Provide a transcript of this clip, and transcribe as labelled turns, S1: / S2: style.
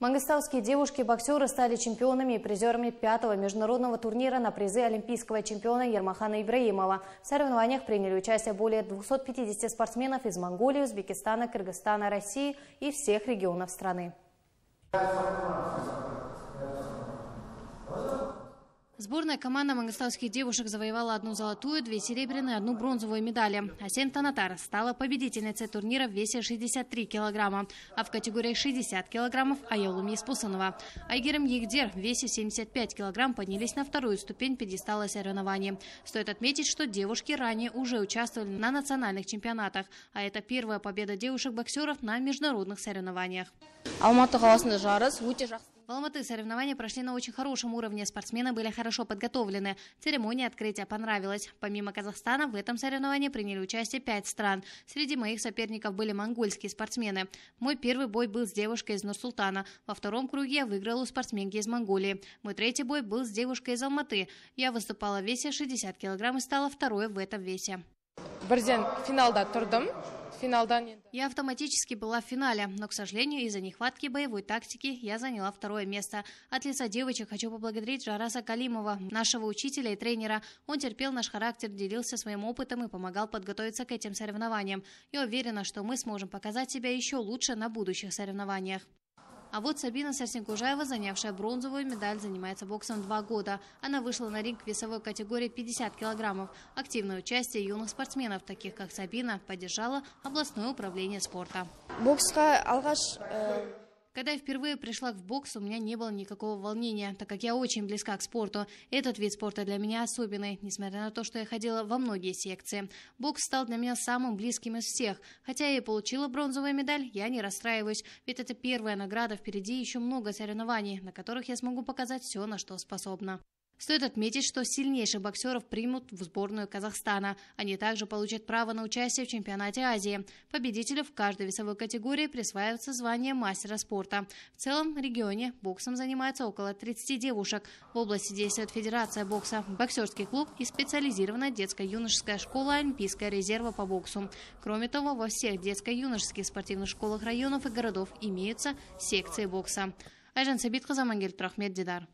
S1: Мангистауские девушки-боксеры стали чемпионами и призерами пятого международного турнира на призы олимпийского чемпиона Ермахана Ибраимова. В соревнованиях приняли участие более 250 спортсменов из Монголии, Узбекистана, Кыргызстана, России и всех регионов страны. Сборная команда мангостауских девушек завоевала одну золотую, две серебряные, одну бронзовую медали. Асен Танатар стала победительницей турнира в весе 63 килограмма, а в категории 60 килограммов Аялуми Испусанова, Айгерем Егдер в весе 75 килограмм поднялись на вторую ступень пьедестала соревнований. Стоит отметить, что девушки ранее уже участвовали на национальных чемпионатах, а это первая победа девушек-боксеров на международных соревнованиях. В Алматы соревнования прошли на очень хорошем уровне, спортсмены были хорошо подготовлены. Церемония открытия понравилась. Помимо Казахстана, в этом соревновании приняли участие пять стран. Среди моих соперников были монгольские спортсмены. Мой первый бой был с девушкой из Нур-Султана. Во втором круге я выиграл у спортсменки из Монголии. Мой третий бой был с девушкой из Алматы. Я выступала в весе 60 килограмм и стала второй в этом весе. финал финалда тұрдым я автоматически была в финале но к сожалению из-за нехватки боевой тактики я заняла второе место от лица девочек хочу поблагодарить жараса калимова нашего учителя и тренера он терпел наш характер делился своим опытом и помогал подготовиться к этим соревнованиям я уверена что мы сможем показать себя еще лучше на будущих соревнованиях а вот Сабина Сарсенкужаева, занявшая бронзовую медаль, занимается боксом два года. Она вышла на ринг в весовой категории 50 килограммов. Активное участие юных спортсменов, таких как Сабина, поддержала областное управление спорта. Боксқа алғаш э, когда я впервые пришла в бокс, у меня не было никакого волнения, так как я очень близка к спорту. Этот вид спорта для меня особенный, несмотря на то, что я ходила во многие секции. Бокс стал для меня самым близким из всех. Хотя я и получила бронзовую медаль, я не расстраиваюсь, ведь это первая награда, впереди еще много соревнований, на которых я смогу показать все, на что способна. Стоит отметить, что сильнейших боксеров примут в сборную Казахстана. Они также получат право на участие в чемпионате Азии. Победителю в каждой весовой категории присваивается звание мастера спорта. В целом в регионе боксом занимается около 30 девушек. В области действует Федерация бокса, боксерский клуб и специализированная детско-юношеская школа Олимпийская резерва по боксу. Кроме того, во всех детско-юношеских спортивных школах районов и городов имеются секции бокса. Айжан Сабитқызы, Мангель Трахмет, Дидар.